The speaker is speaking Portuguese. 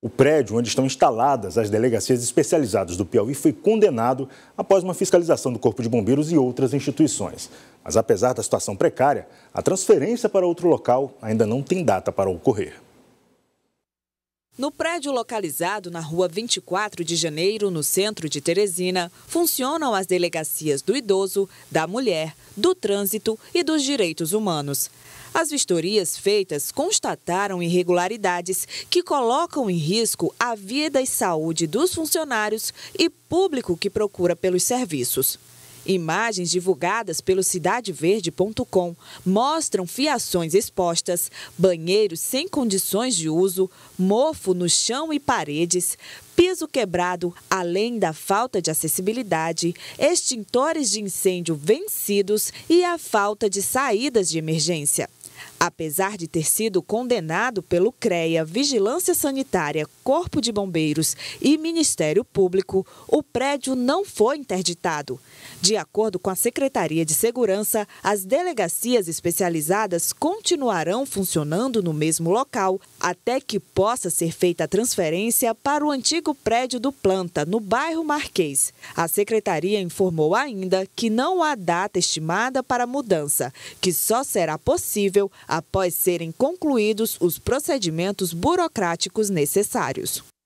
O prédio onde estão instaladas as delegacias especializadas do Piauí foi condenado após uma fiscalização do Corpo de Bombeiros e outras instituições. Mas apesar da situação precária, a transferência para outro local ainda não tem data para ocorrer. No prédio localizado na rua 24 de janeiro, no centro de Teresina, funcionam as delegacias do idoso, da mulher, do trânsito e dos direitos humanos. As vistorias feitas constataram irregularidades que colocam em risco a vida e saúde dos funcionários e público que procura pelos serviços. Imagens divulgadas pelo cidadeverde.com mostram fiações expostas, banheiros sem condições de uso, mofo no chão e paredes, piso quebrado, além da falta de acessibilidade, extintores de incêndio vencidos e a falta de saídas de emergência. Apesar de ter sido condenado pelo CREA, Vigilância Sanitária, Corpo de Bombeiros e Ministério Público, o prédio não foi interditado. De acordo com a Secretaria de Segurança, as delegacias especializadas continuarão funcionando no mesmo local até que possa ser feita a transferência para o antigo prédio do Planta, no bairro Marquês. A secretaria informou ainda que não há data estimada para a mudança, que só será possível após serem concluídos os procedimentos burocráticos necessários.